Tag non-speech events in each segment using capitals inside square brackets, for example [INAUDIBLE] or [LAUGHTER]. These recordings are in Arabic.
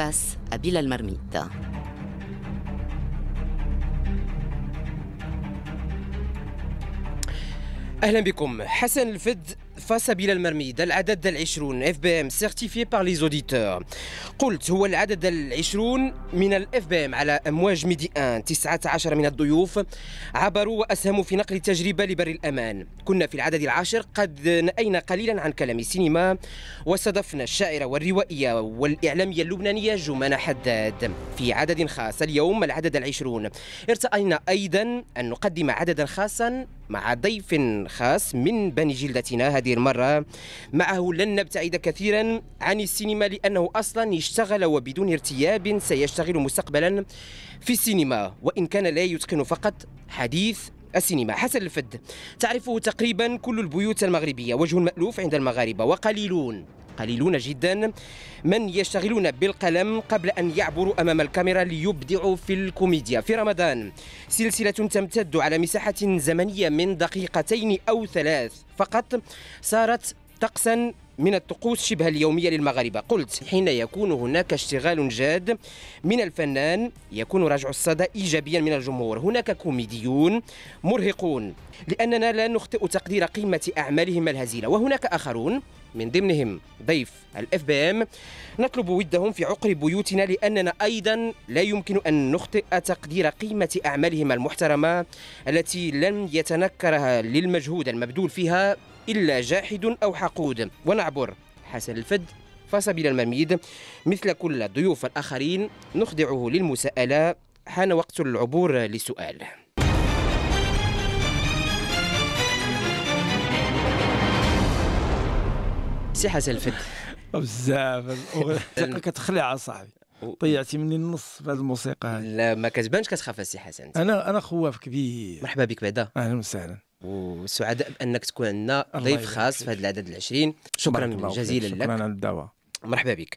فاس أبيل المرميد اهلا بكم حسن الفد سبيل المرمي ده العدد العشرون اف بي ام سيرتيفي بار لي زوديتور قلت هو العدد العشرون من الاف بي ام على امواج ميدي ان 19 من الضيوف عبروا واسهموا في نقل التجربه لبر الامان كنا في العدد العاشر قد نأينا قليلا عن كلام السينما واستضفنا الشاعره والروائيه والاعلاميه اللبنانيه جمانه حداد في عدد خاص اليوم العدد العشرون ارتأينا ايضا ان نقدم عددا خاصا مع ضيف خاص من بني جلدتنا هذه المرة معه لن نبتعد كثيرا عن السينما لأنه أصلا يشتغل وبدون ارتياب سيشتغل مستقبلا في السينما وإن كان لا يتقن فقط حديث السينما حسن الفد تعرفه تقريبا كل البيوت المغربية وجه مألوف عند المغاربة وقليلون قليلون جدا من يشتغلون بالقلم قبل أن يعبروا أمام الكاميرا ليبدعوا في الكوميديا في رمضان سلسلة تمتد على مساحة زمنية من دقيقتين أو ثلاث فقط صارت طقسا من الطقوس شبه اليومية للمغاربة قلت حين يكون هناك اشتغال جاد من الفنان يكون رجع الصدى إيجابيا من الجمهور هناك كوميديون مرهقون لأننا لا نخطئ تقدير قيمة أعمالهم الهزيلة وهناك آخرون من ضمنهم ضيف الاف بي ام نطلب ودهم في عقر بيوتنا لاننا ايضا لا يمكن ان نخطئ تقدير قيمه اعمالهم المحترمه التي لم يتنكرها للمجهود المبذول فيها الا جاحد او حقود ونعبر حسن الفد فسبيل المميد مثل كل الضيوف الاخرين نخضعه للمساءله حان وقت العبور للسؤال سي حسن الفد بزاف الموسيقى كتخلع صاحبي طيعتي مني النص في هذه الموسيقى هذه لا ما كتبانش كتخاف السي حسن انا انا خواف كبير مرحبا بك بعدا اهلا وسهلا وسعداء بانك تكون عندنا ضيف خاص في هذا العدد العشرين شكرا جزيلا لك شكرا على الدعوه مرحبا بك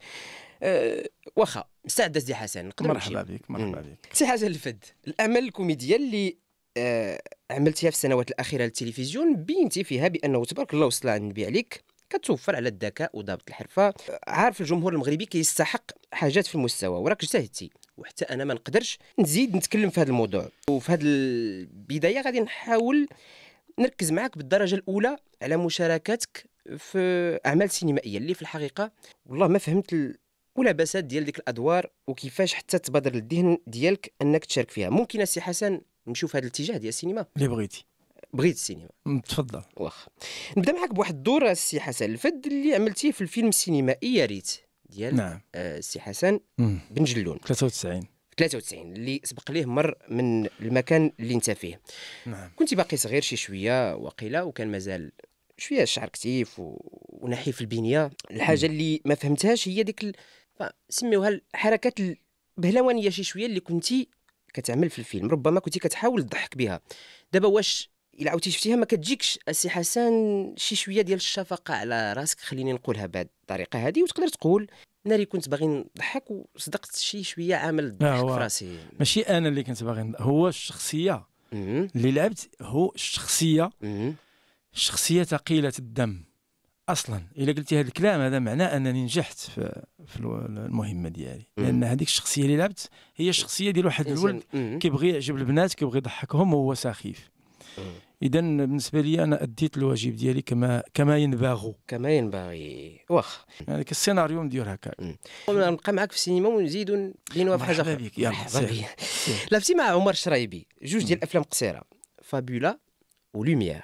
أه واخا مستعد سي حسن مرحبا بك مرحبا بك سي حسن الفد الامل الكوميديا اللي أه عملتها في السنوات الاخيره للتلفزيون بينتي فيها بانه تبارك الله وصل النبي عليك كتوفر على الذكاء وضابط الحرفه عارف الجمهور المغربي كيستحق حاجات في المستوى وراك اجتهدتي وحتى انا ما نقدرش نزيد نتكلم في هذا الموضوع وفي هذه البدايه غادي نحاول نركز معك بالدرجه الاولى على مشاركتك في اعمال سينمائيه اللي في الحقيقه والله ما فهمت الملابسات ديال ديك الادوار وكيفاش حتى تبادر للذهن ديالك انك تشارك فيها ممكن السي حسن نشوف هذا الاتجاه ديال السينما اللي بغيتي بغيت السينما تفضل واخا نبدا معك بواحد الدور السي حسن الفد اللي عملتيه في الفيلم السينمائي يا ريت ديال نعم آه، السي آه حسن بن جلون 93 93 اللي سبق ليه مر من المكان اللي انت فيه نعم كنت باقي صغير شي شويه وقيله وكان مازال شويه الشعر كتيف و... ونحيف البنيه الحاجه اللي ما فهمتهاش هي ديك ال... سميوها الحركات البهلوانيه شي شويه اللي كنتي كتعمل في الفيلم ربما كنتي كتحاول تضحك بها دابا واش الا عاوتي شفتيها ما كتجيكش السي حسن شي شويه ديال الشفقه على راسك خليني نقولها بهذه الطريقه هذه وتقدر تقول ناري كنت باغي نضحك وصدقت شي شويه عامل الضحك آه، في راسي ماشي انا اللي كنت باغي هو الشخصيه اللي لعبت هو الشخصيه شخصيه ثقيله الدم اصلا الا قلتي هذا الكلام هذا معناه انني نجحت في, في المهمه ديالي لان هذيك الشخصيه اللي لعبت هي الشخصيه ديال واحد الولد كيبغي يعجب البنات كيبغي يضحكهم وهو سخيف اذا بالنسبه لي انا اديت الواجب ديالي كما كما ينبغي كما ينبغي واخ يعني السيناريو ندير هكا نبقى معك في السينما ونزيد في حاجه اخرى بك يا مرحبا لابسي مع عمر شرايبي جوج ديال الافلام قصيره فابولا ولوميير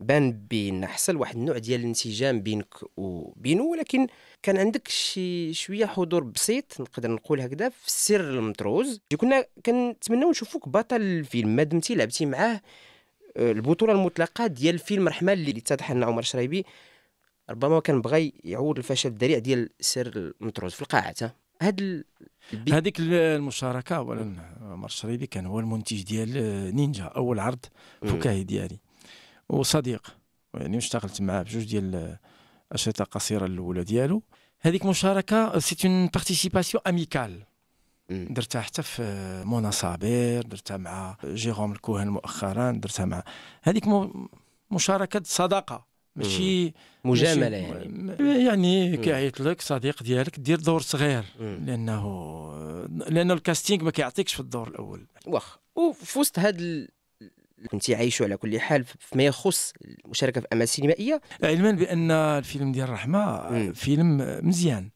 بان بين حصل واحد النوع ديال الانسجام بينك وبينه ولكن كان عندك شي شويه حضور بسيط نقدر نقول هكذا في السر المطروز كنا كنتمناو نشوفوك بطل الفيلم ما دمتي لعبتي معاه آه، البطوله المطلقه ديال فيلم رحمه اللي اتضح ان عمر شريبي ربما كان بغى يعوض الفشل الذريع ديال سر المطروز في القاعه هاد البي... هذيك المشاركه اولا عمر الشريبي كان هو المنتج ديال نينجا اول عرض فكاهي ديالي وصديق يعني اشتغلت معاه بجوج ديال الاشرطه القصيره الاولى ديالو هذيك مشاركه سيت اون بارتيسيباسيون اميكال درتها حتى في منى صابر درتها مع جيروم الكوهن مؤخرا درتها مع هذيك مشاركه صداقه ماشي مجامله يعني يعني كيعيط لك صديق ديالك دير دور صغير مم. لانه لانه الكاستينغ ما كيعطيكش في الدور الاول واخ وفي وسط هذا ال... كنت عايشه على كل حال فيما يخص المشاركه في اعمال سينمائيه علما بان الفيلم ديال الرحمه فيلم مزيان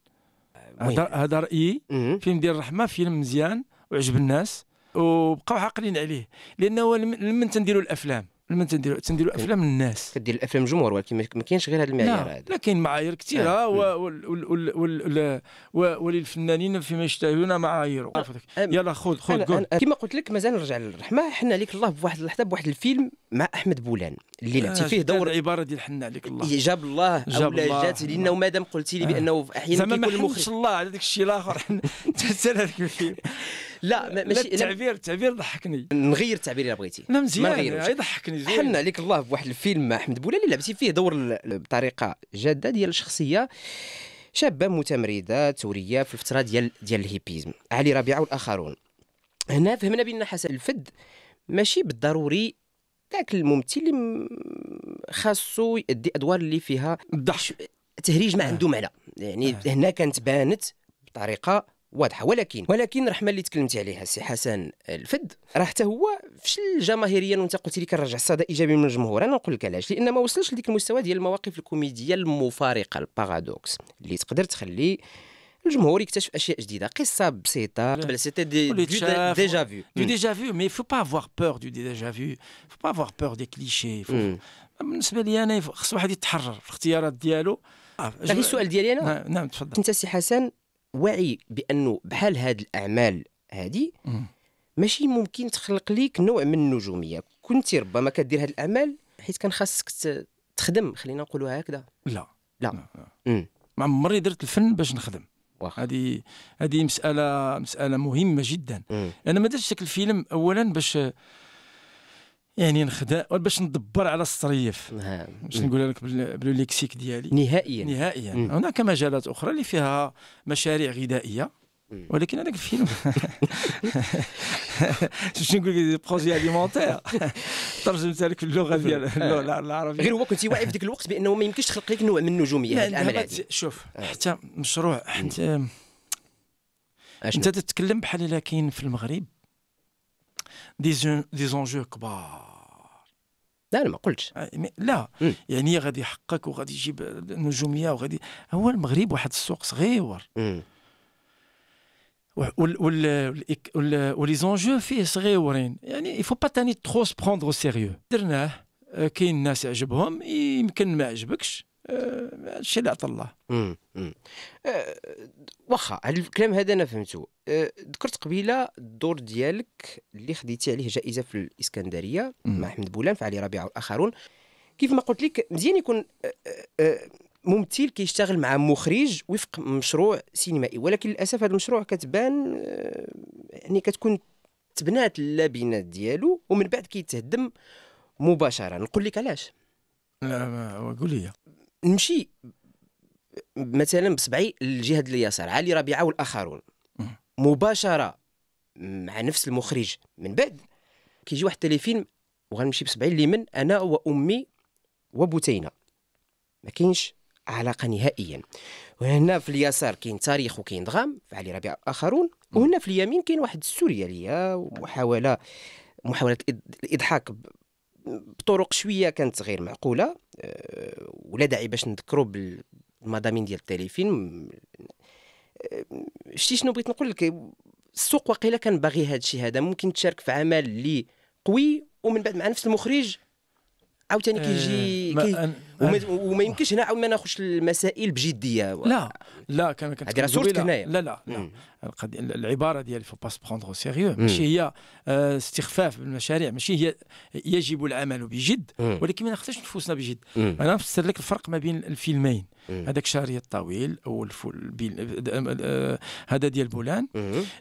هذا رايي فيلم ديال الرحمه فيلم مزيان وعجب الناس وبقاو عاقلين عليه لانه لمن تنديروا الافلام لما تنديروا تنديروا افلام الناس كدير الافلام جمهور ولكن ما كاينش غير نعم، هذا المعيار هذا لا كاين معايير كثيره آه. وللفنانين وال وال وال فيما يشتهون معايير آه. يلا خذ خذ كما قلت لك مازال نرجع للرحمه حنا عليك الله بواحد اللحظه بواحد الفيلم مع احمد بولان اللي لعبتي آه، فيه دور العباره ديال حنا عليك الله جاب الله جاب الله جات لانه آه. مادام قلتي لي بانه احيانا كيكون المخرج الله على داك الشيء الاخر [LAUGHS] تسال هذاك الفيلم لا ماشي لا التعبير التعبير ضحكني نغير التعبير الا بغيتي ما مزيان ما نغيروش يضحكني حنا عليك الله بواحد الفيلم مع احمد بولا اللي لعبتي فيه دور بطريقه جاده ديال الشخصيه شابه متمرده ثوريه في الفتره ديال ديال الهيبيزم علي ربيعه والاخرون هنا فهمنا بان حسن الفد ماشي بالضروري ذاك الممثل اللي خاصو يدي ادوار اللي فيها تهريج ما عنده آه. معنى يعني آه. هنا كانت بانت بطريقه واضحه ولكن ولكن الرحمه اللي تكلمتي عليها سي حسن الفد راه حتى هو فشل جماهيريا وانت قلتي لي كنرجع الصدى ايجابي من الجمهور انا نقول لك علاش لان ما وصلش لديك المستوى ديال المواقف الكوميديه المفارقه البارادوكس اللي تقدر تخلي الجمهور يكتشف اشياء جديده قصه بسيطه قبل سيتي دي ديجا فيو دي ديجا فيو مي فو با افوار بور دو ديجا فيو فو با افوار بور دي كليشي بالنسبه لي انا خص الواحد يتحرر في الاختيارات ديالو باغي السؤال ديالي انا نعم،, نعم تفضل انت سي حسن واعي بانه بحال هاد الاعمال هادي ماشي ممكن تخلق ليك نوع من النجوميه كنت ربما كدير هاد الاعمال حيت كان خاصك تخدم خلينا نقولوها هكذا لا لا, لا. لا. ما عمري درت الفن باش نخدم هذه هذه مساله مساله مهمه جدا مم. انا ما درتش الفيلم اولا باش يعني نخدع باش ندبر على الصريف نعم باش نقول لك بالليكسيك ديالي نهائيا نهائيا مم. هناك مجالات اخرى اللي فيها مشاريع غذائيه ولكن هذاك الفيلم [LAUGHS] شنو نقول لك بروجي اليمونتير ترجمتها لك اللغه ديال [LAUGHS] اللغه العربيه غير هو كنت واعي في ذاك الوقت بانه ما يمكنش تخلق لك نوع من النجوميه الامل شوف آه. حتى مشروع حتى انت تتكلم بحال الا كاين في المغرب دي زونجو كبار لا انا ما قلتش آه، يعني لا م. يعني غادي يحقق وغادي يجيب نجوميه وغادي هو المغرب واحد السوق صغير وال زونجو فيه صغيورين يعني يفو با تاني تخو سبروندر سيريو درناه آه، كاين ناس يعجبهم يمكن ما يعجبكش الشيء اللي عطى الله أه، واخا هذا الكلام هذا انا فهمته أه، ذكرت قبيله الدور ديالك اللي خديتي عليه جائزه في الاسكندريه مم. مع احمد بولان فعلي ربيع والاخرون كيف ما قلت لك مزيان يكون أه، ممثل كيشتغل مع مخرج وفق مشروع سينمائي ولكن للاسف هذا المشروع كتبان يعني كتكون تبنات اللبنات ديالو ومن بعد كيتهدم مباشره نقول لك علاش قول لي نمشي مثلا بصبعي لجهه اليسار علي ربيعه والاخرون مباشره مع نفس المخرج من بعد كيجي واحد التليفيلم وغنمشي بصبعي اليمين انا وامي وبوتينه ما كاينش علاقه نهائيا وهنا في اليسار كاين تاريخ وكاين دغام علي ربيع اخرون وهنا في اليمين كاين واحد السورياليه ومحاوله محاوله الاضحاك بطرق شويه كانت غير معقوله آه، ولا داعي باش نذكروا بالمضامين ديال التليفين آه، شتي شنو بغيت نقول لك السوق واقيلا كان باغي هذا الشيء هذا ممكن تشارك في عمل لي قوي ومن بعد مع نفس المخرج عاوتاني كيجي آه، كي وما, وما يمكنش هنا عاود ما ناخذش المسائل بجديه و... لا لا كان كنت هذه صورتك هنايا لا لا, لا. نعم. العباره ديال فو باس سبروندر سيريو ماشي هي آه، استخفاف بالمشاريع ماشي هي يجب العمل بجد ولكن ما ناخذش نفوسنا بجد انا نفسر لك الفرق ما بين الفيلمين هذاك شاري الطويل اول فول آه، آه، آه، هذا ديال بولان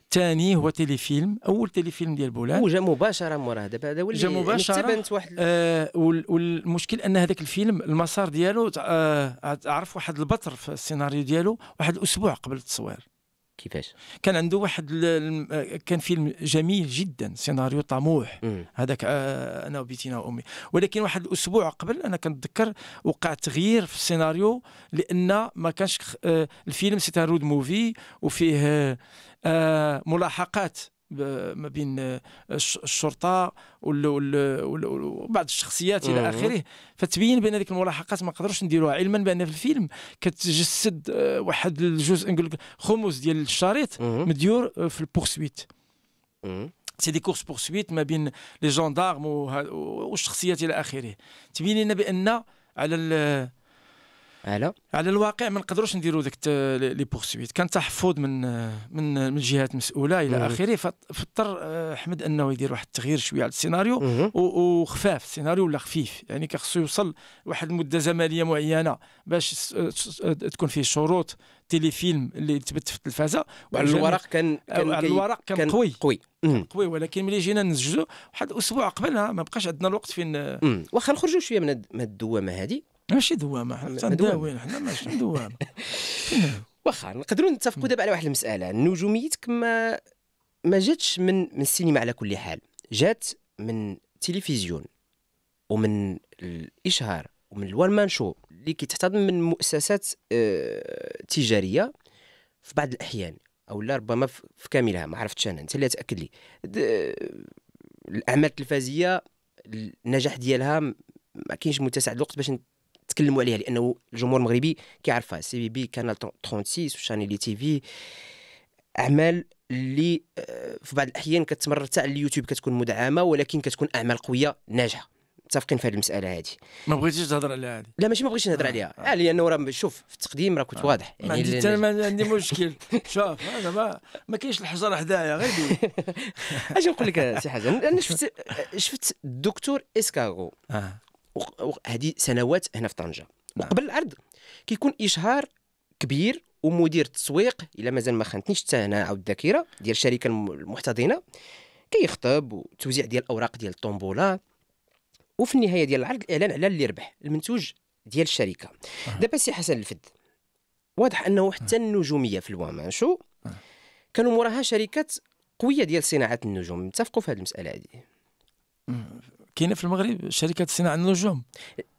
الثاني هو تيليفيلم اول تيليفيلم ديال بولان وجا مباشره مورا هذا هذا ولي جا مباشره واحد آه والمشكل ان هذاك الفيلم المسار ديالو آه عرف واحد البطر في السيناريو ديالو واحد الاسبوع قبل التصوير كيفاش كان عنده واحد كان فيلم جميل جدا سيناريو طموح هذاك آه، انا وبيتنا وامي ولكن واحد الاسبوع قبل انا كنتذكر وقع تغيير في السيناريو لان ما كانش آه، الفيلم سيت رود موفي وفيه آه، ملاحقات ما بين آه، الشرطه وبعض الشخصيات الى اخره فتبين بان هذيك الملاحقات ما نقدروش نديروها علما بان في الفيلم كتجسد آه، واحد الجزء نقول لك خمس ديال الشريط مديور آه، في البورسويت سي دي كورس بورسويت ما بين لي جوندارم والشخصيات الى اخره تبين لنا بان على على على الواقع ما نقدروش نديروا ذاك لي بورسويت كان تحفظ من من من الجهات المسؤوله الى اخره فاضطر آه، احمد انه يدير واحد التغيير شويه على السيناريو وخفاف السيناريو ولا خفيف يعني كان خصو يوصل واحد المده زمنيه معينه باش تكون فيه شروط فيلم اللي تبت في التلفازه وعلى الورق كان, كان على الورق كان, كان قوي قوي قوي ولكن ملي جينا نسجلوا واحد الاسبوع قبلها ما بقاش عندنا الوقت فين آه. واخا نخرجوا شويه من الدوامه هذه ماشي دوامه حنا نداوين حنا ماشي دوامه [LAUGHS] واخا نقدروا نتفقوا دابا على واحد المساله نجوميتك ما ما جاتش من من السينما على كل حال جات من التلفزيون ومن الاشهار ومن الوان مان شو اللي كيتحتضن من مؤسسات آه، تجاريه في بعض الاحيان او لا ربما في كاملها ما عرفتش انا انت اللي تاكد لي الاعمال التلفازيه النجاح ديالها ما كاينش متسع الوقت باش تكلموا عليها لانه الجمهور المغربي كيعرفها سي بي بي كانال 36 لي تي في اعمال اللي آه، في بعض الاحيان كتمرر حتى على اليوتيوب كتكون مدعمه ولكن كتكون اعمال قويه ناجحه متفقين في هذه المساله هذه ما بغيتيش تهضر عليها هذه لا ماشي ما بغيتش نهضر آه. عليها آه. آه. لانه راه شوف في التقديم راه كنت آه. واضح يعني ما عندي حتى ما عندي مشكل شوف انا آه، ما ما كاينش الحجر حدايا غير [LAUGHS] اجي نقول لك شي حاجه انا شفت [LAUGHS] شفت الدكتور اسكاغو آه. هذه سنوات هنا في طنجه نعم. قبل العرض كيكون اشهار كبير ومدير التسويق الا مازال ما خانتنيش حتى هنا عاود الذاكره ديال الشركه المحتضنه كيخطب وتوزيع ديال الاوراق ديال الطومبولا وفي النهايه ديال العرض الاعلان على اللي ربح المنتوج ديال الشركه أه. دابا سي حسن الفد واضح انه حتى النجوميه في الوامانشو كانوا موراها شركات قويه ديال صناعه النجوم متفقوا في هذه المساله هذه أه. كاينه في المغرب شركات صناعه النجوم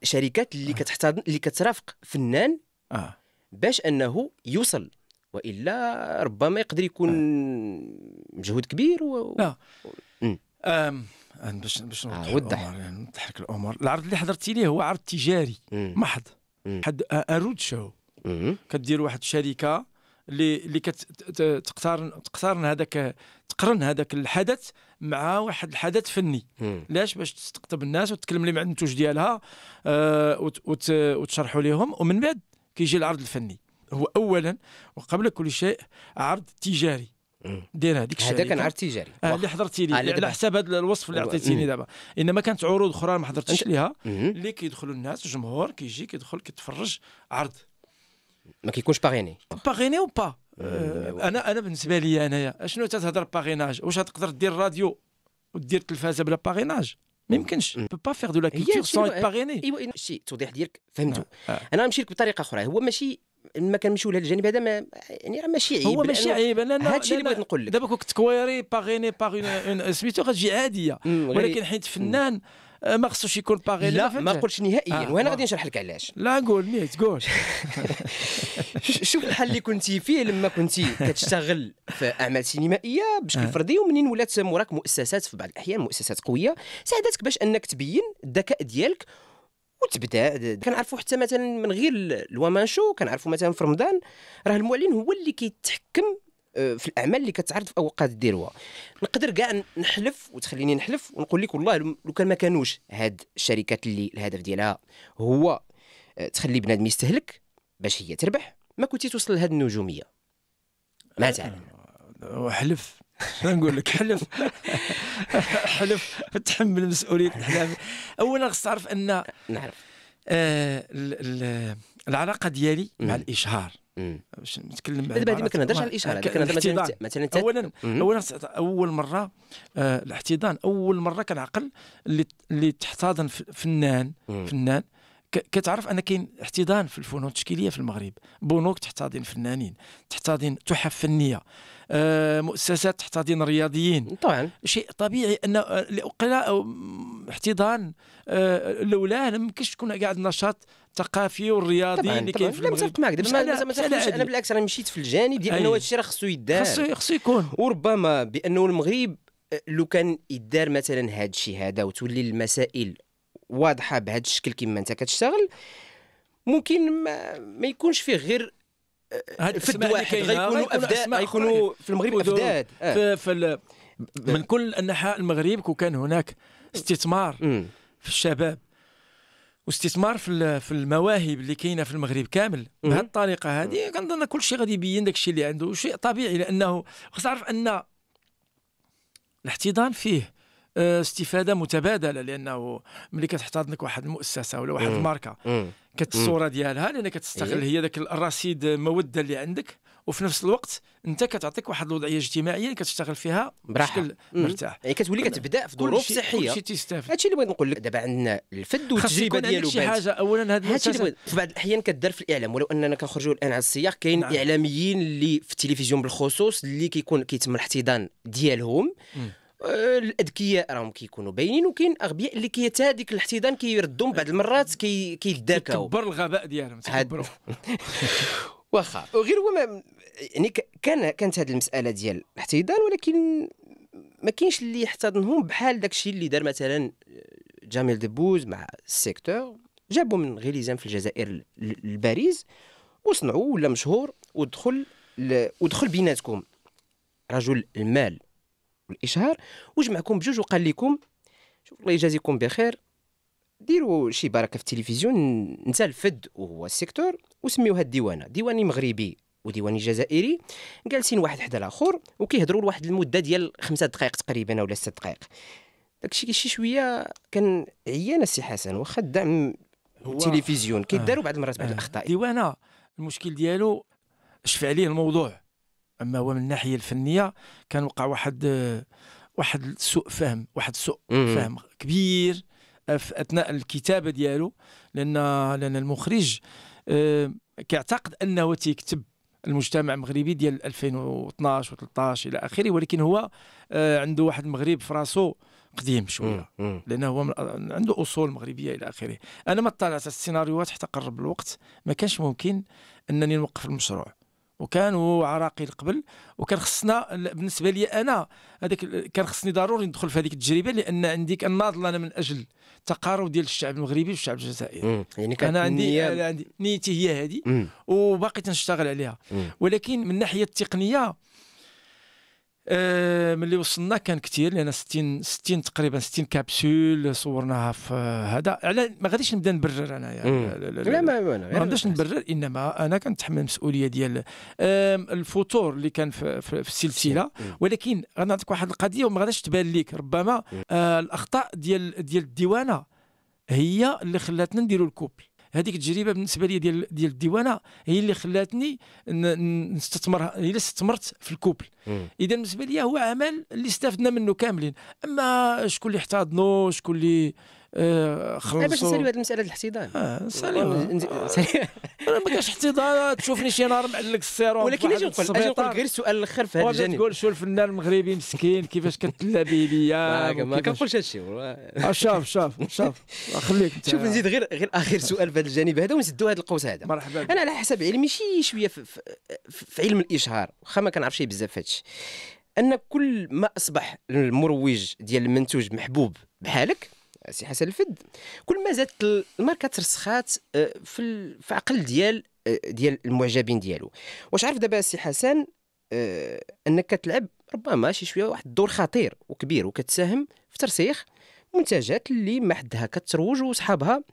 شركات اللي آه. كتحتضن اللي كترافق فنان آه. باش انه يوصل والا ربما يقدر يكون آه. مجهود كبير و... لا امم أم. باش باش نوضح آه، يعني نضحك الامور العرض اللي حضرتي ليه هو عرض تجاري محض حد ارود شو كدير واحد الشركه اللي اللي كتقترن تقترن هذاك تقرن هذاك الحدث مع واحد الحدث فني لاش باش تستقطب الناس وتتكلم لهم عن المنتوج ديالها آه وت وتشرحوا لهم ومن بعد كيجي العرض الفني هو اولا وقبل كل شيء عرض تجاري دير هذيك الشركه هذا كان عرض تجاري آه اللي حضرتي لي على آه، يعني حساب هذا الوصف اللي أيوة. عطيتيني دابا انما كانت عروض اخرى ما حضرتش ليها اللي كيدخلوا الناس الجمهور كيجي كيدخل كيتفرج عرض ما كيكونش باريني باريني او با انا انا بالنسبه لي انايا شنو تتهضر باريناج واش غتقدر دير راديو ودير التلفازه بلا باريناج ما يمكنش بو با فيغ دو لا كولتور سون باريني ايوا شي توضيح ديالك فهمتو آه، آه. انا غنمشي لك بطريقه اخرى هو ماشي ما كنمشيو لهذا الجانب هذا ما يعني راه ماشي عيب هو ماشي عيب انا هادشي اللي بغيت نقول لك دابا كنت كويري باغيني باغ سميتو غتجي عاديه ولكن حيت فنان آه، ما خصوش يكون باغي لا ما قلتش نهائيا آه وانا آه. غادي نشرح لك علاش لا قول نيت قول [LAUGHS] شوف الحل اللي كنتي فيه لما كنتي كتشتغل في اعمال سينمائيه بشكل آه. فردي ومنين ولات موراك مؤسسات في بعض الاحيان مؤسسات قويه ساعدتك باش انك تبين الذكاء ديالك وتبدا كنعرفوا حتى مثلا من غير الومان شو كنعرفوا مثلا في رمضان راه المعلن هو اللي كيتحكم آه، في الاعمال اللي كتعرض في اوقات الذروه نقدر كاع نحلف وتخليني نحلف ونقول لك والله لو كان ما كانوش هاد الشركات اللي الهدف ديالها هو آه، تخلي بنادم يستهلك باش هي تربح ما كنتي توصل لهاد النجوميه ما تعلم وحلف آه، نقول لك حلف [LAUGHS] حلف تحمل مسؤوليه الحلف [LAUGHS] اولا خص تعرف ان نعرف آه العلاقه ديالي مع الاشهار باش نتكلم دابا هذه ما كنهضرش على الاشاره كنهضر مثلا مثلا اولا اولا اول مره آه الاحتضان اول مره كنعقل اللي اللي تحتضن فنان فنان كتعرف ان كاين احتضان في الفنون التشكيليه في المغرب بنوك تحتضن فنانين تحتضن تحف فنيه آه مؤسسات تحتضن رياضيين طبعا شيء طبيعي ان آه، آه، احتضان آه لولاه ما يمكنش تكون كاع النشاط الثقافي والرياضي طبعاً اللي كاين في المغرب لا معك دابا ما انا بالعكس انا مشيت في الجانب ديال انه هادشي راه خصو يدار خصو خصو يكون وربما بانه المغرب لو كان يدار مثلا هادشي هذا وتولي المسائل واضحه بهذا الشكل كما انت كتشتغل ممكن ما, ما يكونش فيه غير آه، فد واحد غيكونوا افداد غيكونوا في المغرب افداد آه. في, في من كل انحاء المغرب كان هناك استثمار في الشباب واستثمار في في المواهب اللي كاينه في المغرب كامل بهذه الطريقه هذه كنظن كل شيء غادي يبين داك الشيء اللي عنده شيء طبيعي لانه خص تعرف ان الاحتضان فيه آه، استفاده متبادله لانه ملي كتحتضنك واحد المؤسسه ولا واحد الماركه كتصوره الصوره ديالها لان كتستغل إيه. هي ذاك الرصيد الموده اللي عندك وفي نفس الوقت انت كتعطيك واحد الوضعيه اجتماعيه اللي كتشتغل فيها بشكل مرتاح يعني كتولي كتبدا في ظروف صحيه هادشي تيستافد هادشي اللي بغيت نقول لك دابا عندنا الفد والتجربه ديالو شي حاجه اولا هاد هادشي اللي في بعض الاحيان كدار في الاعلام ولو اننا كنخرجوا الان على السياق كاين نعم. اعلاميين اللي في التلفزيون بالخصوص اللي كيكون كيتم الاحتضان ديالهم آه، الاذكياء راهم كيكونوا باينين وكاين اغبياء اللي كيتا ديك الاحتضان كيردهم بعض المرات كيداكاو كبر كيكبر الغباء ديالهم [LAUGHS] واخا وغير هو ما يعني كان كانت هذه المساله ديال الاحتضان ولكن ما كاينش اللي يحتضنهم بحال داك الشيء اللي دار مثلا آه، جميل دبوز مع السيكتور جابوا من غيليزان في الجزائر لباريس وصنعوا ولا مشهور ودخل ل... ودخل بيناتكم رجل المال والاشهار وجمعكم بجوج وقال لكم شوف الله يجازيكم بخير ديروا شي بركه في التلفزيون نتا الفد وهو السيكتور وسميوها الديوانه ديواني مغربي وديواني جزائري جالسين واحد حدا الاخر وكيهضروا لواحد المده ديال خمسة دقائق تقريبا ولا ست دقائق داكشي شي شويه كان عيان السي حسن واخا دعم التلفزيون كيداروا آه. بعض المرات بعض آه. الاخطاء ديوانه المشكل ديالو شفع عليه الموضوع اما هو من الناحيه الفنيه كان وقع واحد واحد سوء فهم واحد سوء فهم كبير في اثناء الكتابه ديالو لان لان المخرج آه، كيعتقد انه تيكتب المجتمع المغربي ديال 2012 و13 الى اخره ولكن هو آه، عنده واحد المغرب في راسو قديم شويه لانه هو عنده اصول مغربيه الى اخره انا ما طلعت على السيناريوهات حتى قرب الوقت ما كانش ممكن انني نوقف المشروع وكانوا عراقيل قبل وكان خصنا بالنسبه لي انا هذاك كان خصني ضروري ندخل في هذيك التجربه لان عندي كناضل انا من اجل تقارب ديال الشعب المغربي والشعب الجزائري يعني انا عندي أنا عندي نيتي هي هذه وباقي تنشتغل عليها مم. ولكن من الناحيه التقنيه آه، ملي وصلنا كان كثير لان 60 60 تقريبا 60 كابسول صورناها في هذا على ما غاديش نبدا نبرر انايا يعني لا ما ما نبداش نبرر انما انا كنتحمل المسؤوليه ديال الفطور اللي كان في, في, في السلسله ولكن غنعطيك واحد القضيه وما غاديش تبان ليك ربما آه، الاخطاء ديال ديال الديوانه هي اللي خلاتنا نديروا الكوبي هذيك التجربه بالنسبه لي ديال ديال الديوانه هي اللي خلاتني نستثمر هي استثمرت في الكوبل اذا بالنسبه لي هو عمل اللي استفدنا منه كاملين اما شكون اللي احتضنه شكون اللي آه، خلصوا باش نساليو هذه المساله الاحتضان اه, آه. انا ما كاينش احتضان تشوفني شي نهار معلق السيرو ولكن اجي نقول اجي نقول غير السؤال الاخر في هذا الجانب تقول شو الفنان المغربي مسكين كيفاش كتلا به ليا ما كنقولش هذا الشيء آه، شاف شاف شاف خليك [LAUGHS] شوف نزيد غير غير اخر سؤال في هذا الجانب هذا ونسدوا هذا القوس هذا مرحبا انا على حسب علمي شي شويه في, علم الاشهار واخا ما كنعرفش بزاف في هادشي ان كل ما اصبح المروج ديال المنتوج محبوب بحالك سي حسن الفد كل ما زادت الماركه ترسخات آه، في في عقل ديال آه، ديال المعجبين ديالو واش عارف دابا سي حسن آه، انك كتلعب ربما شي شويه واحد الدور خطير وكبير وكتساهم في ترسيخ منتجات اللي ما حدها كتروج وصحابها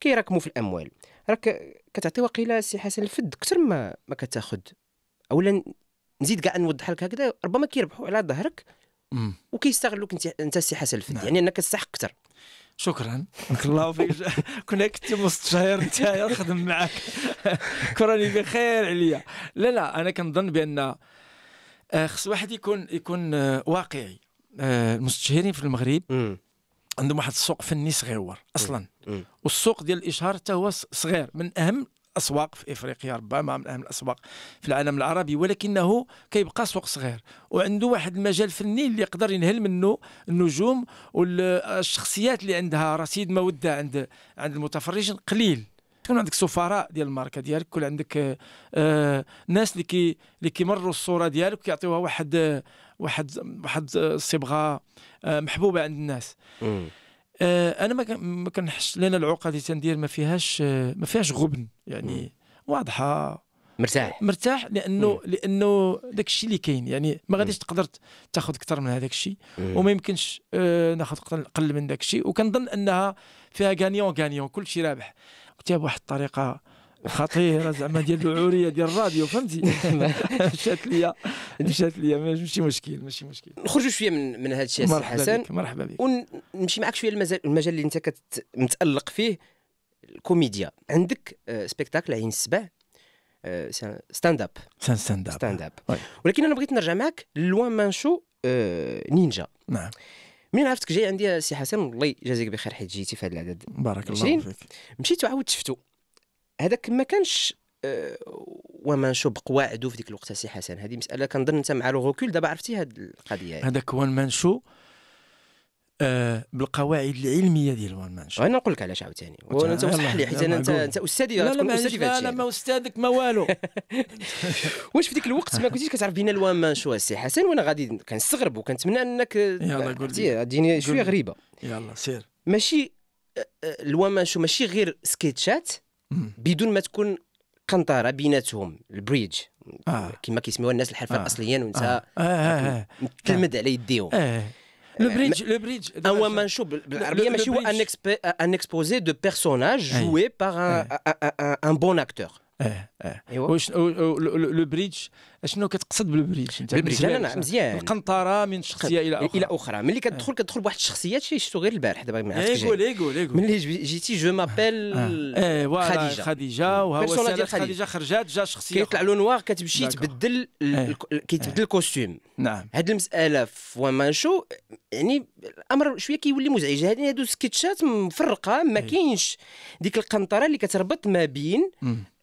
كيراكموا في الاموال راك كتعطي وقيله سي حسن الفد اكثر ما ما كتاخذ اولا نزيد كاع نوضح لك هكذا ربما كيربحوا على ظهرك وكيستغلوك انت انت سي حسن الفد نعم. يعني انك تستحق اكثر شكرا بارك الله فيك كونكت كنت مستشير نتايا نخدم معاك كراني بخير عليا لا لا انا كنظن بان آه، خص واحد يكون يكون آه، واقعي آه، المستشارين في المغرب عندهم واحد السوق فني صغيور اصلا والسوق ديال الاشهار حتى هو صغير من اهم اسواق في افريقيا ربما من اهم الاسواق في العالم العربي ولكنه كيبقى سوق صغير وعنده واحد المجال فني اللي يقدر ينهل منه النجوم والشخصيات اللي عندها رصيد موده عند عند المتفرجين قليل تكون عندك سفراء ديال الماركه ديالك كل عندك آه ناس اللي كي اللي كيمروا الصوره ديالك ويعطيوها واحد واحد واحد صبغه آه، محبوبه عند الناس آه، انا ما كنحسش لان العقد اللي تندير ما فيهاش آه، ما فيهاش غبن يعني واضحه مرتاح مرتاح لانه مم. لانه داك الشيء اللي كاين يعني ما غاديش تقدر تاخذ اكثر من هذاك الشيء وما يمكنش آه ناخذ اقل من داك الشيء وكنظن انها فيها غانيون غانيون كل شيء رابح كتب واحد الطريقه خطيرة راه زعما ديال العوريه ديال الراديو فهمتي [LAUGHS] مشات ليا مشات ليا ماشي مشكل ماشي مشكل نخرجوا شويه من من هذا الشيء مرحبا حسن بك مرحبا بك ونمشي معك شويه المجال, المجال اللي انت كت متالق فيه الكوميديا عندك آه، سبيكتاكل عين السبع ستاند اب ستاند اب ستاند اب ولكن انا بغيت نرجع معك لوان مانشو آه، نينجا نعم من عرفتك جاي عندي سي حسن الله يجازيك بخير حيت جيتي في هذا العدد بارك الله فيك مشيت وعاود شفتو هذاك ما كانش أه وما شبق واعدو في ديك الوقت سي حسن هذه مساله كنظن انت مع لوغوكول دابا عرفتي هذه القضيه هذاك وان مان شو آه، بالقواعد العلميه ديال وان مان شو انا نقول لك علاش عاوتاني انت صح لي حيت انت انت استاذي لا لا استاذي لا لا ما استاذك ما والو [LAUGHS] واش في ديك الوقت ما كنتيش كتعرف بين الوان مان شو السي حسن وانا غادي كنستغرب وكنتمنى انك يلا يعني قول لي ديني شويه غريبه يلا سير ماشي آه، آه، الوان مان شو ماشي غير سكيتشات بدون ما تكون قنطره بيناتهم البريدج آه. كما كيسميوها الناس الحرفه آه. اصليا وانت آه. آه. آه. آه. متلمد على يديهم آه. لو بريدج لو بريدج هو ما نشوف بالعربيه ماشي هو ان اكسبوزي دو بيرسوناج جوي باغ ان بون اكتور اه اه ايوا واش لو بريدج شنو كتقصد بالبريدج انت لا لا مزيان القنطره من شخصيه الى اخرى الى اخرى ملي كتدخل إيه. كتدخل بواحد الشخصيات شي شفتو غير البارح دابا ما عرفتش ايغول قول ايغول إيه، إيه، ملي جيتي جو مابيل آه. آه. خديجه خديجه وهو خديجه خرجات جا شخصيه كيطلع لو نوار كتمشي تبدل كيتبدل الكوستيم نعم هاد المساله في شو يعني الامر شويه كيولي مزعج هادو سكتشات مفرقه ما كاينش ديك القنطره اللي كتربط ما بين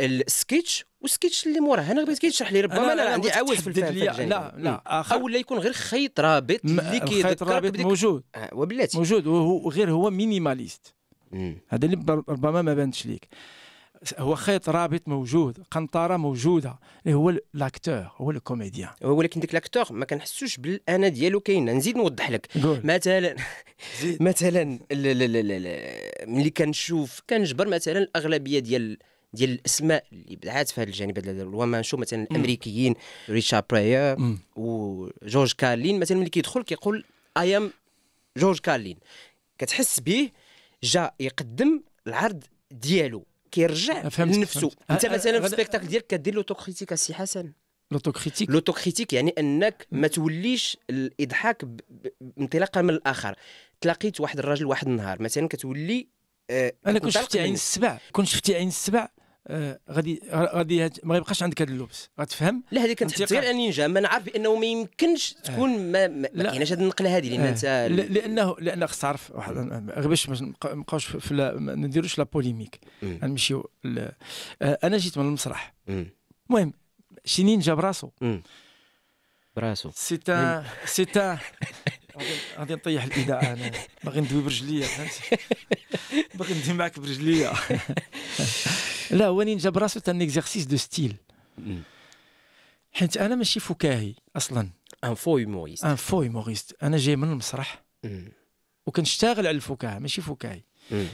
السكيتش والسكيتش اللي موراه انا بغيت كيشرح لي ربما انا, عندي عاوز في الفيلم لا يعني. لا اخر او لا يكون غير خيط رابط اللي كيذكرك رابط موجود آه، وبلاتي موجود وغير هو مينيماليست هذا اللي ربما ما بانش ليك هو خيط رابط موجود قنطره موجوده اللي هو لاكتور هو الكوميديان ولكن ديك لاكتور ما كنحسوش بالانا ديالو كاينه نزيد نوضح لك مثلا مثلا ملي كنشوف كنجبر مثلا الاغلبيه ديال ديال الاسماء اللي بدعات في هذا الجانب شو مثلا الامريكيين ريتشارد براير وجورج كارلين مثلا ملي كيدخل كيقول اي ام جورج كارلين كتحس به جا يقدم العرض ديالو كيرجع لنفسه انت مثلا في السبيكتاكل ديالك كدير كريتيك السي حسن لوتو كريتيك يعني انك ما توليش الاضحاك انطلاقا من الاخر تلاقيت واحد الراجل واحد النهار مثلا كتولي آه انا كنت شفتي عين السبع كنت شفتي عين السبع آه، غادي غادي ما يبقاش عندك هذا اللبس غتفهم لا هذه كانت غير النينجا ما نعرف بانه ما يمكنش آه. تكون ما, ما كايناش هذه النقله هذه لان آه. انت لانه لان خص تعرف غير باش ما نبقاوش في ما نديروش لا بوليميك نمشيو انا جيت من المسرح المهم شي نينجا براسو براسو سيتا سيتا غادي نطيح الاذاعه انا باغي ندوي برجليا فهمتي باغي ندوي معك برجليا [LAUGHS] لا هو نينجا براسو تان ليكزيرسيس دو ستيل حيت انا ماشي فكاهي اصلا ان فو هيموريست ان فو هيموريست انا جاي من المسرح وكنشتغل على الفكاهه ماشي فكاهي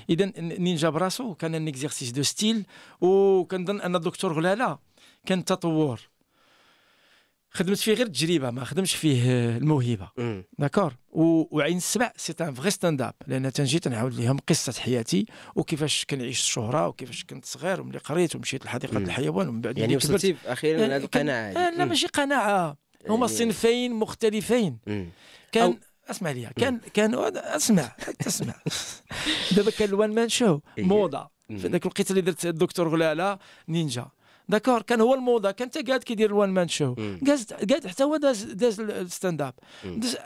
اذا نينجا براسو كان ان دو ستيل وكنظن ان الدكتور غلاله كان تطور خدمت فيه غير التجربه ما خدمش فيه الموهبه داكور وعين السبع سي ان فغي ستاند اب لان تنجي تنعاود لهم قصه حياتي وكيفاش كنعيش الشهره وكيفاش كنت صغير وملي قريت ومشيت لحديقه الحيوان ومن بعد يعني وصلتي اخيرا آه، لهذه القناعه آه، لا ماشي قناعه هما يعني- صنفين مختلفين كان اسمع لي كان كان اسمع اسمع [LAUGHS] دابا كان الوان مان شو إيه. موضه في ذاك الوقت اللي درت الدكتور غلاله نينجا داكور كان هو الموضه كان حتى قاعد كيدير الوان مان شو قاعد حتى هو داز داز الستاند اب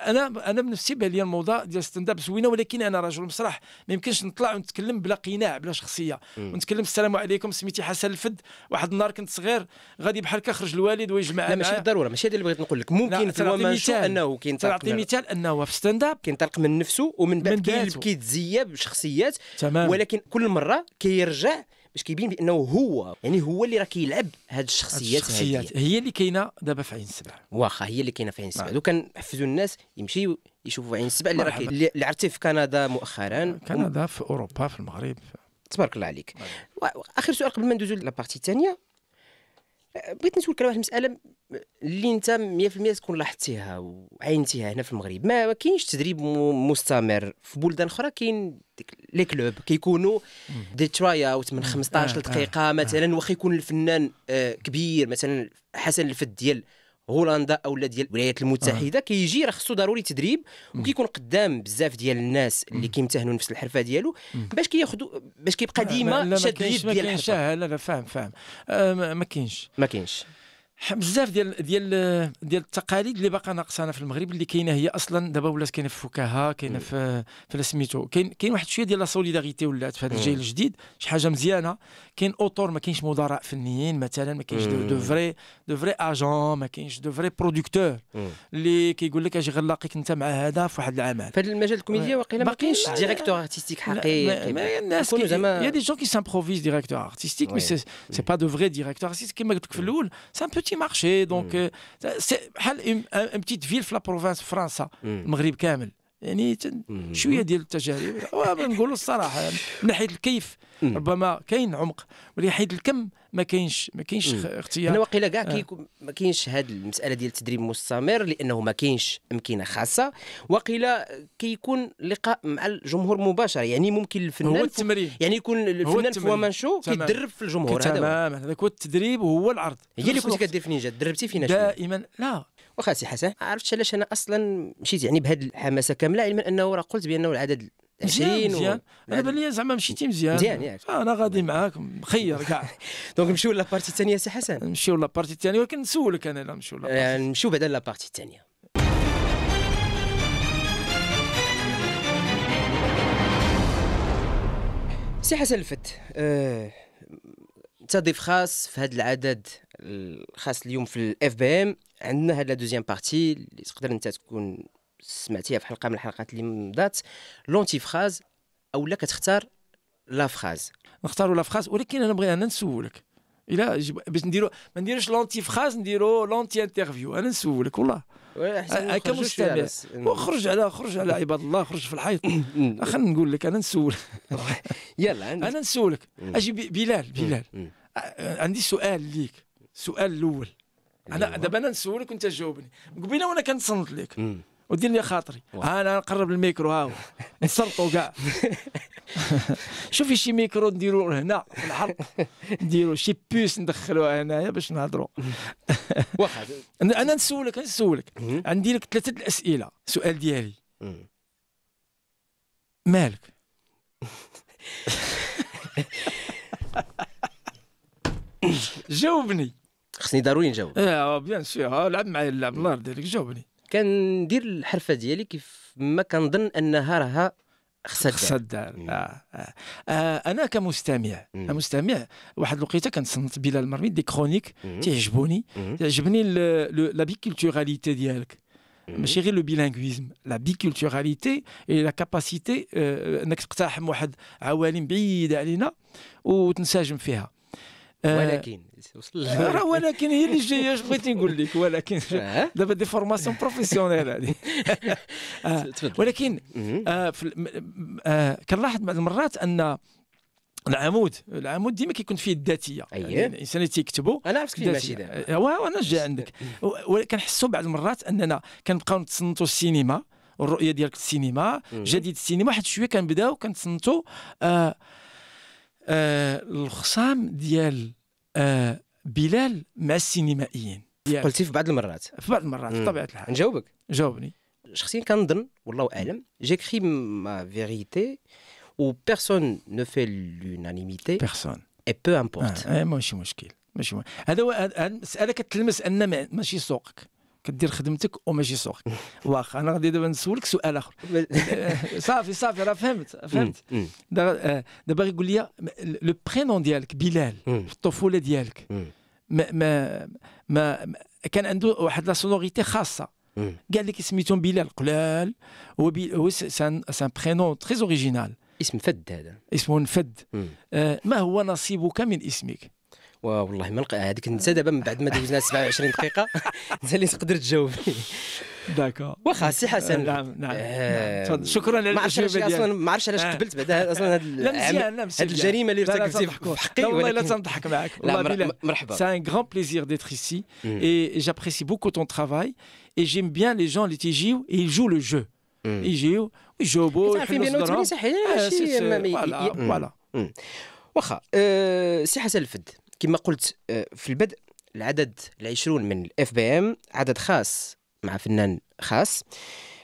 انا انا بنفسي لي الموضه ديال الستاند اب زوينه ولكن انا رجل مسرح ما يمكنش نطلع ونتكلم بلا قناع بلا شخصيه مم. ونتكلم السلام عليكم سميتي حسن الفد واحد النهار كنت صغير غادي بحال هكا خرج الوالد ويجمع لا ماشي بالضروره ماشي هذا اللي بغيت نقول لك ممكن في الوان مان شو انه كينطلق تعطي مثال انه في ستاند اب كينطلق من نفسه ومن بعد كيتزيا بشخصيات ولكن كل مره كيرجع باش كيبين بانه هو يعني هو اللي راه كيلعب هاد الشخصيات الشخصيات هي اللي كاينه دابا في عين السبع واخا هي اللي كاينه في عين السبع نعم. وكنحفزوا الناس يمشيو يشوفوا عين السبع اللي راه اللي عرفتي في كندا مؤخرا آه، كندا في اوروبا في المغرب تبارك الله عليك اخر سؤال قبل ما ندوزو لابارتي الثانيه بغيت نسولك على واحد المساله اللي انت 100% تكون لاحظتيها وعينتيها هنا في المغرب ما كاينش تدريب مستمر في بلدان اخرى كاين لي كلوب كيكونوا دي تراي اوت من 15 آه، دقيقه آه، آه. مثلا واخا يكون الفنان كبير مثلا حسن الفت ديال هولندا او لا ديال الولايات المتحده آه. كيجي راه خصو ضروري تدريب وكيكون قدام بزاف ديال الناس اللي كيمتهنوا نفس الحرفه ديالو باش كياخذوا باش كيبقى آه، ديما شاد ديال الحرفه لا لا فاهم فاهم آه ما كاينش ما كاينش بزاف ديال ديال ديال التقاليد اللي باقا ناقصانا في المغرب اللي كاينه هي اصلا دابا ولات كاينه في الفكاهه كاينه في في سميتو كاين كاين واحد شويه ديال لا سوليداريتي ولات في هذا الجيل الجديد شي حاجه مزيانه كاين اوتور ما كاينش مدراء فنيين مثلا ما كاينش دو فري دو فري اجون ما كاينش دو فري برودكتور اللي كيقول لك اجي غنلاقيك انت مع هذا في واحد العمل في هذا المجال الكوميديا واقيلا ما كاينش ديريكتور ارتستيك حقيقي الناس يا دي جون كي سامبروفيز ديريكتور ارتستيك مي سي با دو فري ديريكتور ارتستيك كما قلت لك في الاول سان petit marché. Donc, mm. euh, c'est une, une, petite ville de la province française, France, mm. le Maghreb Kamel. يعني شويه ديال التجارب نقولوا الصراحه يعني من ناحيه الكيف ربما كاين عمق ولكن ناحيه الكم ما كاينش ما كاينش اختيار انا واقيلا كاع آه. ما كاينش هذه المساله ديال التدريب المستمر لانه ما كاينش امكنه خاصه واقيلا كيكون لقاء مع الجمهور مباشر يعني ممكن الفنان هو التمرين يعني يكون الفنان في ومانشو كيدرب في الجمهور هذا تماما هذاك هو التدريب وهو العرض هي اللي كنت كدير في نينجا دربتي في نينجا دائما لا واخا سي حسن عرفتش علاش انا اصلا مشيت يعني بهذه الحماسه كامله علما انه راه قلت بانه العدد 20 مزيان و... انا بان لي زعما مشيتي مزيان مزيان يعني انا غادي معاك مخير كاع [LAUGHS] دونك نمشيو لابارتي الثانيه سي حسن نمشيو لابارتي الثانيه ولكن نسولك انا لا نمشيو لابارتي يعني نمشيو بعدا لابارتي الثانيه سي حسن الفت انت آه... ضيف خاص في هذا العدد خاص اليوم في الاف بي ام عندنا هاد لا دوزيام بارتي اللي تقدر انت تكون سمعتيها في حلقه من الحلقات اللي مضات لونتي فراز او لا كتختار لا فراز نختاروا لا فراز ولكن انا بغي انا نسولك الا باش نديرو ما نديروش لونتي فراز نديرو لونتي انترفيو انا نسولك والله كمستمع مستمع وخرج على خرج على عباد الله خرج في الحيط [COUGHS] [COUGHS] خلينا نقول لك انا نسولك [LAUGHS] يلا انا نسولك اجي بلال بلال عندي سؤال ليك السؤال الاول أيوة. انا دابا انا نسولك وانت تجاوبني قبيله وانا كنصنت لك ودير لي خاطري ها آه، انا نقرب الميكرو ها هو [LAUGHS] نسرطو كاع [LAUGHS] شوفي شي ميكرو نديرو هنا في الحرب نديرو شي بوس ندخلوها هنايا باش نهضرو [LAUGHS] واخا انا نسولك نسولك عندي لك ثلاثه الاسئله سؤال ديالي مالك جاوبني خصني ضروري نجاوب اه بيان آه، سور آه، لعب معايا اللعب الله يرضي عليك جاوبني كندير الحرفه ديالي كيف ما كنظن انها راها خصها خصها الدار آه. انا كمستمع كمستمع واحد الوقيته كنصنت بلال مرمي دي كرونيك تيعجبوني تعجبني لا بيكولتوراليتي ديالك ماشي غير لو بيلانغويزم لا بيكولتوراليتي اي لا كاباسيتي انك تقتحم واحد عوالم بعيده علينا وتنسجم فيها ولكن آه، راه ولكن هي اللي جايه اش بغيت نقول لك ولكن [LAUGHS] آه. دابا دي فورماسيون بروفيسيونيل هذه [LAUGHS] آه، ولكن كنلاحظ بعض المرات ان العمود العمود ديما كيكون فيه الذاتيه أيه. يعني الانسان اللي تيكتبوا انا عرفت كيفاش ماشي دابا انا جاي عندك [LAUGHS] وكنحسوا بعض المرات اننا كنبقاو نتصنتوا السينما الرؤيه ديالك السينما جديد السينما واحد شويه كنبداو كنتصنتوا آه آه الخصام ديال آه، بلال مع السينمائيين يعني قلتي في بعض المرات في بعض المرات بطبيعه الحال نجاوبك جاوبني شخصيا كنظن والله اعلم جيكري ما فيغيتي و بيرسون نو في لونانيميتي بيرسون اي بو امبورت آه. آه ماشي مشكل ماشي هذا هو هذا كتلمس ان ماشي سوقك كدير خدمتك وماشي سوق [LAUGHS] واخا انا غادي دابا نسولك سؤال اخر [LAUGHS] [LAUGHS] صافي صافي راه فهمت فهمت دابا آه، يقول لي لو برينون ديالك بلال في الطفوله ديالك ما ما ما كان عنده واحد لا سونوريتي خاصه قال لك سميتو بلال قلال هو هو سان برينون تري اوريجينال اسم فد هذا اسمه فد آه، ما هو نصيبك من اسمك والله ما لقى هذيك النساء دابا من بعد ما دوزنا 27 دقيقه انت [LAUGHS] اللي تقدر تجاوبني داكور واخا سي حسن نعم نعم, نعم. آه نعم. شكرا على ما عرفتش اصلا ما عرفتش علاش آه. قبلت بعد اصلا هاد لا لا هاد الجريمه اللي ارتكبتي في حقي والله لا تنضحك معاك مرحبا سي ان غران بليزير ديتر ici اي جابريسي بوكو ton ترافاي اي جيم بيان لي جون اللي تيجيو et jouent le جو يجيو ويجاوبوا عارفين بانه 88 صحيح فوالا فوالا واخا سي حسن الفد كما قلت آه، في البدء العدد العشرون من الاف بي ام عدد خاص مع فنان خاص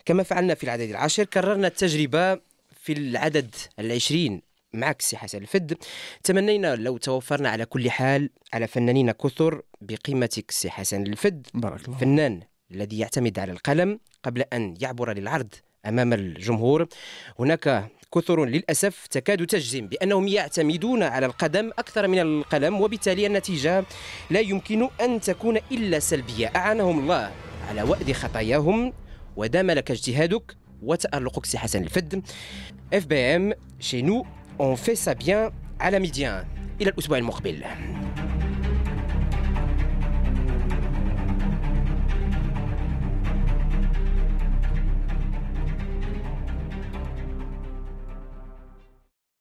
كما فعلنا في العدد العاشر كررنا التجربة في العدد العشرين معك سي حسن الفد تمنينا لو توفرنا على كل حال على فنانين كثر بقيمتك سي حسن الفد بارك الله. فنان الذي يعتمد على القلم قبل أن يعبر للعرض أمام الجمهور هناك كثر للأسف تكاد تجزم بأنهم يعتمدون على القدم أكثر من القلم وبالتالي النتيجة لا يمكن أن تكون إلا سلبية أعانهم الله على وأد خطاياهم ودام لك اجتهادك وتألقك سي حسن الفد اف بي ام شي نو اون في سا بيان على ميديان الى الاسبوع المقبل